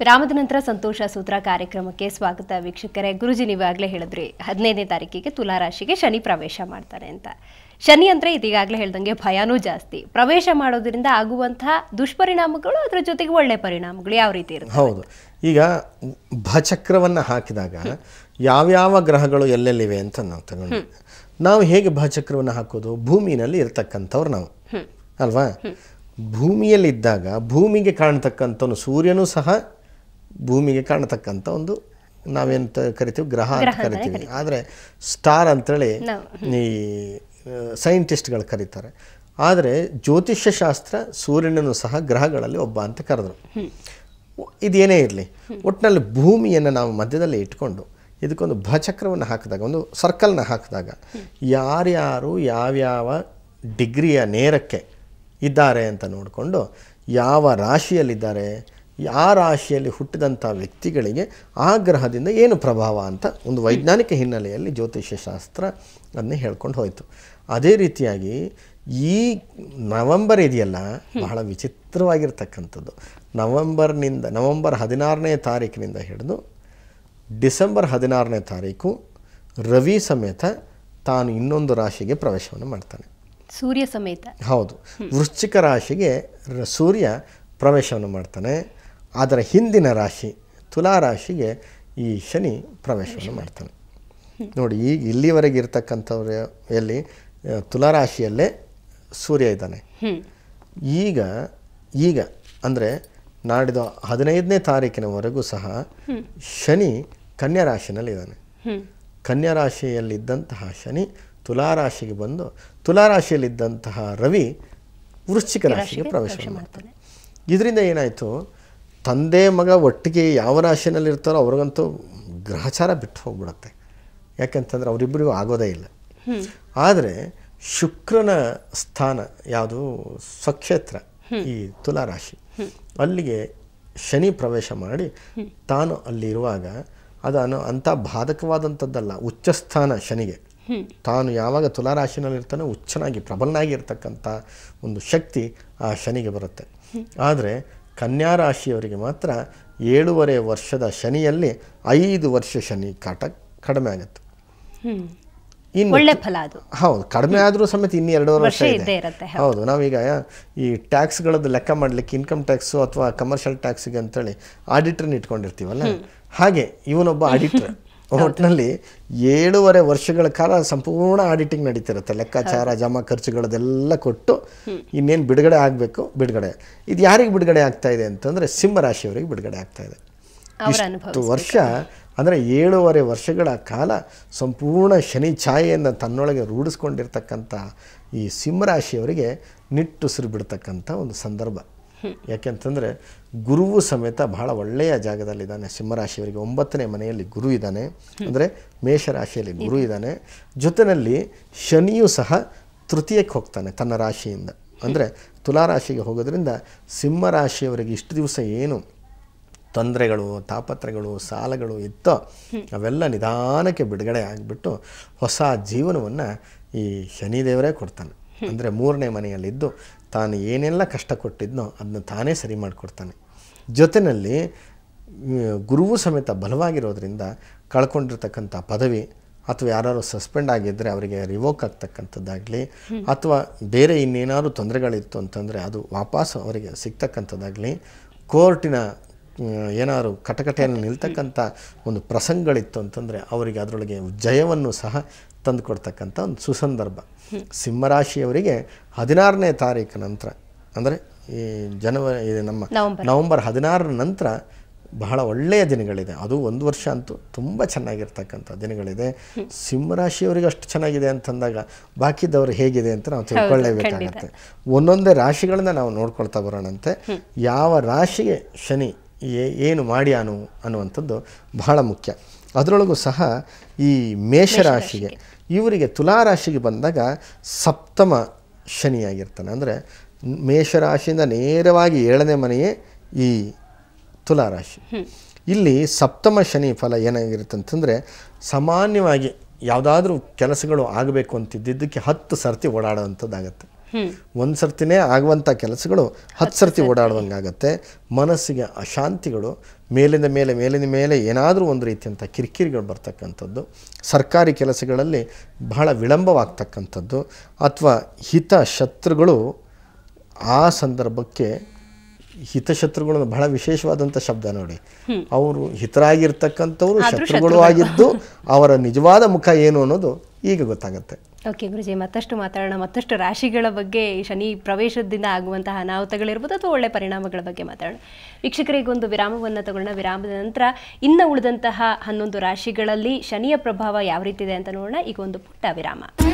ವಿರಾಮದ ನಂತರ ಸಂತೋಷ ಸೂತ್ರ ಕಾರ್ಯಕ್ರಮಕ್ಕೆ ಸ್ವಾಗತ ವೀಕ್ಷಕರೇ ಗುರುಜಿ ನೀವಾಗಲೇ ಹೇಳಿದ್ರಿ ಹದಿನೈದನೇ ತಾರೀಕಿಗೆ ತುಲಾರಾಶಿಗೆ ಶನಿ ಪ್ರವೇಶ ಮಾಡ್ತಾರೆ ಅಂತ ಶನಿ ಅಂದರೆ ಇದೀಗಾಗಲೇ ಹೇಳ್ದಂಗೆ ಭಯನೂ ಜಾಸ್ತಿ ಪ್ರವೇಶ ಮಾಡೋದ್ರಿಂದ ಆಗುವಂತಹ ದುಷ್ಪರಿಣಾಮಗಳು ಅದರ ಜೊತೆಗೆ ಒಳ್ಳೆ ಪರಿಣಾಮಗಳು ಯಾವ ರೀತಿ ಇರುತ್ತೆ ಹೌದು ಈಗ ಭಚಕ್ರವನ್ನು ಹಾಕಿದಾಗ ಯಾವ್ಯಾವ ಗ್ರಹಗಳು ಎಲ್ಲೆಲ್ಲಿವೆ ಅಂತ ನಾವು ತಗೊಂಡು ನಾವು ಹೇಗೆ ಭಚಕ್ರವನ್ನು ಹಾಕೋದು ಭೂಮಿನಲ್ಲಿ ಇರತಕ್ಕಂಥವ್ರು ನಾವು ಅಲ್ವಾ ಭೂಮಿಯಲ್ಲಿದ್ದಾಗ ಭೂಮಿಗೆ ಕಾಣತಕ್ಕಂಥ ಸೂರ್ಯನೂ ಸಹ ಭೂಮಿಗೆ ಕಾಣತಕ್ಕಂಥ ಒಂದು ನಾವೇಂತ ಕರಿತೀವಿ ಗ್ರಹ ಅಂತ ಕರಿತೀವಿ ಆದರೆ ಸ್ಟಾರ್ ಅಂತೇಳಿ ಈ ಸೈಂಟಿಸ್ಟ್ಗಳು ಕರೀತಾರೆ ಆದರೆ ಜ್ಯೋತಿಷ್ಯ ಶಾಸ್ತ್ರ ಸೂರ್ಯನನ್ನು ಸಹ ಗ್ರಹಗಳಲ್ಲಿ ಒಬ್ಬ ಅಂತ ಕರೆದ್ರು ಇದೇನೇ ಇರಲಿ ಒಟ್ಟಿನಲ್ಲಿ ಭೂಮಿಯನ್ನು ನಾವು ಮಧ್ಯದಲ್ಲಿ ಇಟ್ಕೊಂಡು ಇದಕ್ಕೊಂದು ಭಚಕ್ರವನ್ನು ಹಾಕಿದಾಗ ಒಂದು ಸರ್ಕಲ್ನ ಹಾಕಿದಾಗ ಯಾರ್ಯಾರು ಯಾವ್ಯಾವ ಡಿಗ್ರಿಯ ನೇರಕ್ಕೆ ಇದ್ದಾರೆ ಅಂತ ನೋಡಿಕೊಂಡು ಯಾವ ರಾಶಿಯಲ್ಲಿದ್ದಾರೆ ಆ ರಾಶಿಯಲ್ಲಿ ಹುಟ್ಟಿದಂಥ ವ್ಯಕ್ತಿಗಳಿಗೆ ಆ ಗ್ರಹದಿಂದ ಏನು ಪ್ರಭಾವ ಅಂತ ಒಂದು ವೈಜ್ಞಾನಿಕ ಹಿನ್ನೆಲೆಯಲ್ಲಿ ಜ್ಯೋತಿಷ್ಯಶಾಸ್ತ್ರ ಅನ್ನೇ ಹೇಳ್ಕೊಂಡು ಹೋಯಿತು ಅದೇ ರೀತಿಯಾಗಿ ಈ ನವೆಂಬರ್ ಇದೆಯಲ್ಲ ಬಹಳ ವಿಚಿತ್ರವಾಗಿರ್ತಕ್ಕಂಥದ್ದು ನವೆಂಬರ್ನಿಂದ ನವೆಂಬರ್ ಹದಿನಾರನೇ ತಾರೀಕಿನಿಂದ ಹಿಡಿದು ಡಿಸೆಂಬರ್ ಹದಿನಾರನೇ ತಾರೀಕು ರವಿ ಸಮೇತ ತಾನು ಇನ್ನೊಂದು ರಾಶಿಗೆ ಪ್ರವೇಶವನ್ನು ಮಾಡ್ತಾನೆ ಸೂರ್ಯ ಸಮೇತ ಹೌದು ವೃಶ್ಚಿಕ ರಾಶಿಗೆ ಸೂರ್ಯ ಪ್ರವೇಶವನ್ನು ಮಾಡ್ತಾನೆ ಅದರ ಹಿಂದಿನ ರಾಶಿ ತುಲಾ ರಾಶಿಗೆ ಈ ಶನಿ ಪ್ರವೇಶವನ್ನು ಮಾಡ್ತಾನೆ ನೋಡಿ ಈಗ ಇಲ್ಲಿವರೆಗೆ ಇರತಕ್ಕಂಥವ್ರ ಎಲ್ಲಿ ತುಲಾರಾಶಿಯಲ್ಲೇ ಸೂರ್ಯ ಇದ್ದಾನೆ ಈಗ ಈಗ ಅಂದರೆ ನಾಡಿದ ಹದಿನೈದನೇ ತಾರೀಕಿನವರೆಗೂ ಸಹ ಶನಿ ಕನ್ಯಾ ಇದ್ದಾನೆ ಕನ್ಯಾ ರಾಶಿಯಲ್ಲಿದ್ದಂತಹ ಶನಿ ತುಲಾರಾಶಿಗೆ ಬಂದು ತುಲಾರಾಶಿಯಲ್ಲಿದ್ದಂತಹ ರವಿ ವೃಶ್ಚಿಕ ರಾಶಿಗೆ ಪ್ರವೇಶ ಮಾಡ್ತಾನೆ ಇದರಿಂದ ಏನಾಯಿತು ತಂದೆ ಮಗ ಒಟ್ಟಿಗೆ ಯಾವ ರಾಶಿನಲ್ಲಿ ಇರ್ತಾರೋ ಅವ್ರಿಗಂತೂ ಗ್ರಹಚಾರ ಬಿಟ್ಟು ಹೋಗ್ಬಿಡತ್ತೆ ಯಾಕೆಂತಂದರೆ ಅವರಿಬ್ಬರಿಗೂ ಆಗೋದೇ ಇಲ್ಲ ಆದರೆ ಶುಕ್ರನ ಸ್ಥಾನ ಯಾವುದು ಸ್ವಕ್ಷೇತ್ರ ಈ ತುಲಾರಾಶಿ ಅಲ್ಲಿಗೆ ಶನಿ ಪ್ರವೇಶ ಮಾಡಿ ತಾನು ಅಲ್ಲಿರುವಾಗ ಅದನ್ನು ಅಂಥ ಬಾಧಕವಾದಂಥದ್ದಲ್ಲ ಉಚ್ಚ ಸ್ಥಾನ ಶನಿಗೆ ತಾನು ಯಾವಾಗ ತುಲಾರಾಶಿನಲ್ಲಿರ್ತಾನೆ ಉಚ್ಚನಾಗಿ ಪ್ರಬಲನಾಗಿರ್ತಕ್ಕಂಥ ಒಂದು ಶಕ್ತಿ ಆ ಶನಿಗೆ ಬರುತ್ತೆ ಆದರೆ ಕನ್ಯಾ ರಾಶಿಯವರಿಗೆ ಮಾತ್ರ ಏಳುವರೆ ವರ್ಷದ ಶನಿಯಲ್ಲಿ ಐದು ವರ್ಷ ಶನಿ ಕಾಟ ಕಡಿಮೆ ಆಗುತ್ತೆ ಇನ್ನು ಒಳ್ಳೆ ಫಲ ಅದು ಹೌದು ಕಡಿಮೆ ಆದರೂ ಸಮೇತ ಇನ್ನು ಎರಡೂವರೆ ವರ್ಷ ಇದೆ ಹೌದು ನಾವೀಗ ಈ ಟ್ಯಾಕ್ಸ್ಗಳದ್ದು ಲೆಕ್ಕ ಮಾಡಲಿಕ್ಕೆ ಇನ್ಕಮ್ ಟ್ಯಾಕ್ಸು ಅಥವಾ ಕಮರ್ಷಿಯಲ್ ಟ್ಯಾಕ್ಸಿಗೆ ಅಂತೇಳಿ ಆಡಿಟ್ರನ್ನ ಇಟ್ಕೊಂಡಿರ್ತೀವಲ್ಲ ಹಾಗೆ ಇವನೊಬ್ಬ ಆಡಿಟರ್ ಒಟ್ಟಿನಲ್ಲಿ ಏಳುವರೆ ವರ್ಷಗಳ ಕಾಲ ಸಂಪೂರ್ಣ ಆಡಿಟಿಂಗ್ ನಡೀತಿರುತ್ತೆ ಲೆಕ್ಕಾಚಾರ ಜಮಾ ಖರ್ಚುಗಳದೆಲ್ಲ ಕೊಟ್ಟು ಇನ್ನೇನು ಬಿಡುಗಡೆ ಆಗಬೇಕು ಬಿಡುಗಡೆ ಇದು ಯಾರಿಗೆ ಬಿಡುಗಡೆ ಆಗ್ತಾ ಇದೆ ಅಂತಂದರೆ ಸಿಂಹರಾಶಿಯವರಿಗೆ ಬಿಡುಗಡೆ ಆಗ್ತಾ ಇದೆ ಇಷ್ಟು ವರ್ಷ ಅಂದರೆ ಏಳುವರೆ ವರ್ಷಗಳ ಕಾಲ ಸಂಪೂರ್ಣ ಶನಿ ಛಾಯೆಯನ್ನು ತನ್ನೊಳಗೆ ರೂಢಿಸ್ಕೊಂಡಿರ್ತಕ್ಕಂಥ ಈ ಸಿಂಹರಾಶಿಯವರಿಗೆ ನಿಟ್ಟುಸಿರು ಬಿಡ್ತಕ್ಕಂಥ ಒಂದು ಸಂದರ್ಭ ಯಾಕೆಂತಂದರೆ ಗುರುವು ಸಮೇತ ಬಹಳ ಒಳ್ಳೆಯ ಜಾಗದಲ್ಲಿದ್ದಾನೆ ಸಿಂಹರಾಶಿಯವರಿಗೆ ಒಂಬತ್ತನೇ ಮನೆಯಲ್ಲಿ ಗುರು ಇದ್ದಾನೆ ಅಂದರೆ ಮೇಷರಾಶಿಯಲ್ಲಿ ಗುರು ಇದ್ದಾನೆ ಜೊತೆಯಲ್ಲಿ ಶನಿಯೂ ಸಹ ತೃತೀಯಕ್ಕೆ ಹೋಗ್ತಾನೆ ತನ್ನ ರಾಶಿಯಿಂದ ಅಂದರೆ ತುಲಾರಾಶಿಗೆ ಹೋಗೋದ್ರಿಂದ ಸಿಂಹರಾಶಿಯವರಿಗೆ ಇಷ್ಟು ದಿವಸ ಏನು ತೊಂದರೆಗಳು ತಾಪತ್ರೆಗಳು ಸಾಲಗಳು ಇತ್ತೋ ಅವೆಲ್ಲ ನಿಧಾನಕ್ಕೆ ಬಿಡುಗಡೆ ಆಗಿಬಿಟ್ಟು ಹೊಸ ಜೀವನವನ್ನು ಈ ಶನಿದೇವರೇ ಕೊಡ್ತಾನೆ ಅಂದರೆ ಮೂರನೇ ಮನೆಯಲ್ಲಿದ್ದು ತಾನು ಏನೆಲ್ಲ ಕಷ್ಟ ಕೊಟ್ಟಿದ್ನೋ ಅದನ್ನ ತಾನೇ ಸರಿ ಮಾಡಿಕೊಡ್ತಾನೆ ಜೊತೆಯಲ್ಲಿ ಗುರುವು ಸಮೇತ ಬಲವಾಗಿರೋದ್ರಿಂದ ಕಳ್ಕೊಂಡಿರ್ತಕ್ಕಂಥ ಪದವಿ ಅಥವಾ ಯಾರು ಸಸ್ಪೆಂಡ್ ಆಗಿದ್ದರೆ ಅವರಿಗೆ ರಿವೋಕ್ ಆಗ್ತಕ್ಕಂಥದ್ದಾಗಲಿ ಅಥವಾ ಬೇರೆ ಇನ್ನೇನಾದ್ರೂ ತೊಂದರೆಗಳಿತ್ತು ಅಂತಂದರೆ ಅದು ವಾಪಸ್ ಅವರಿಗೆ ಸಿಗ್ತಕ್ಕಂಥದ್ದಾಗಲಿ ಕೋರ್ಟಿನ ಏನಾದ್ರು ಕಟಕಟೆಯನ್ನು ನಿಲ್ತಕ್ಕಂಥ ಒಂದು ಪ್ರಸಂಗಗಳಿತ್ತು ಅಂತಂದರೆ ಅವರಿಗೆ ಅದರೊಳಗೆ ಜಯವನ್ನು ಸಹ ಕೊಡ್ತಕ್ಕಂಥ ಒಂದು ಸುಸಂದರ್ಭ ಸಿಂಹರಾಶಿಯವರಿಗೆ ಹದಿನಾರನೇ ತಾರೀಕು ನಂತರ ಅಂದರೆ ಈ ಜನವರಿ ನಮ್ಮ ನವಂಬರ್ ಹದಿನಾರರ ನಂತರ ಬಹಳ ಒಳ್ಳೆಯ ದಿನಗಳಿದೆ ಅದು ಒಂದು ವರ್ಷ ಅಂತೂ ತುಂಬ ಚೆನ್ನಾಗಿರ್ತಕ್ಕಂಥ ದಿನಗಳಿದೆ ಸಿಂಹರಾಶಿಯವರಿಗೆ ಅಷ್ಟು ಚೆನ್ನಾಗಿದೆ ಅಂತಂದಾಗ ಬಾಕಿದವರು ಹೇಗಿದೆ ಅಂತ ನಾವು ತಿಳ್ಕೊಳ್ಳೇಬೇಕಾಗತ್ತೆ ಒಂದೊಂದೇ ರಾಶಿಗಳನ್ನ ನಾವು ನೋಡ್ಕೊಳ್ತಾ ಬರೋಣಂತೆ ಯಾವ ರಾಶಿಗೆ ಶನಿ ಏನು ಮಾಡ್ಯಾನು ಅನ್ನುವಂಥದ್ದು ಬಹಳ ಮುಖ್ಯ ಅದರೊಳಗೂ ಸಹ ಈ ಮೇಷರಾಶಿಗೆ ಇವರಿಗೆ ತುಲಾರಾಶಿಗೆ ಬಂದಾಗ ಸಪ್ತಮ ಶನಿಯಾಗಿರ್ತಾನೆ ಅಂದರೆ ಮೇಷರಾಶಿಯಿಂದ ನೇರವಾಗಿ ಏಳನೇ ಮನೆಯೇ ಈ ತುಲಾರಾಶಿ ಇಲ್ಲಿ ಸಪ್ತಮ ಶನಿ ಫಲ ಏನಾಗಿರುತ್ತೆ ಅಂತಂದರೆ ಸಾಮಾನ್ಯವಾಗಿ ಯಾವುದಾದ್ರೂ ಕೆಲಸಗಳು ಆಗಬೇಕು ಅಂತಿದ್ದಿದ್ದಕ್ಕೆ ಹತ್ತು ಸರ್ತಿ ಓಡಾಡುವಂಥದ್ದಾಗತ್ತೆ ಒಂದು ಸರ್ತಿನೇ ಆಗುವಂಥ ಕೆಲಸಗಳು ಹತ್ತು ಸರ್ತಿ ಓಡಾಡುವಂಗಾಗತ್ತೆ ಮನಸ್ಸಿಗೆ ಅಶಾಂತಿಗಳು ಮೇಲಿಂದ ಮೇಲೆ ಮೇಲಿಂದ ಮೇಲೆ ಏನಾದರೂ ಒಂದು ರೀತಿಯಂಥ ಕಿರಿಕಿರಿಗಳು ಬರ್ತಕ್ಕಂಥದ್ದು ಸರ್ಕಾರಿ ಕೆಲಸಗಳಲ್ಲಿ ಬಹಳ ವಿಳಂಬವಾಗ್ತಕ್ಕಂಥದ್ದು ಅಥವಾ ಹಿತ ಶತ್ರುಗಳು ಆ ಸಂದರ್ಭಕ್ಕೆ ಹಿತಶತ್ರುಗಳು ಬಹಳ ವಿಶೇಷವಾದಂಥ ಶಬ್ದ ನೋಡಿ ಅವರು ಹಿತರಾಗಿರ್ತಕ್ಕಂಥವ್ರು ಶತ್ರುಗಳು ಆಗಿದ್ದು ಅವರ ನಿಜವಾದ ಮುಖ ಏನು ಅನ್ನೋದು ಈಗ ಗೊತ್ತಾಗುತ್ತೆ ಓಕೆ ಗುರುಜಿ ಮತ್ತಷ್ಟು ಮಾತಾಡೋಣ ಮತ್ತಷ್ಟು ರಾಶಿಗಳ ಬಗ್ಗೆ ಶನಿ ಪ್ರವೇಶದಿಂದ ಆಗುವಂತಹ ಅನಾಹುತಗಳಿರ್ಬೋದು ಅಥವಾ ಒಳ್ಳೆ ಪರಿಣಾಮಗಳ ಬಗ್ಗೆ ಮಾತಾಡೋಣ ವೀಕ್ಷಕರಿಗೊಂದು ವಿರಾಮವನ್ನು ತಗೊಳ್ಳೋಣ ವಿರಾಮದ ನಂತರ ಇನ್ನು ಉಳಿದಂತಹ ಹನ್ನೊಂದು ರಾಶಿಗಳಲ್ಲಿ ಶನಿಯ ಪ್ರಭಾವ ಯಾವ ರೀತಿ ಇದೆ ಅಂತ ನೋಡೋಣ ಈಗ ಒಂದು ಪುಟ್ಟ ವಿರಾಮ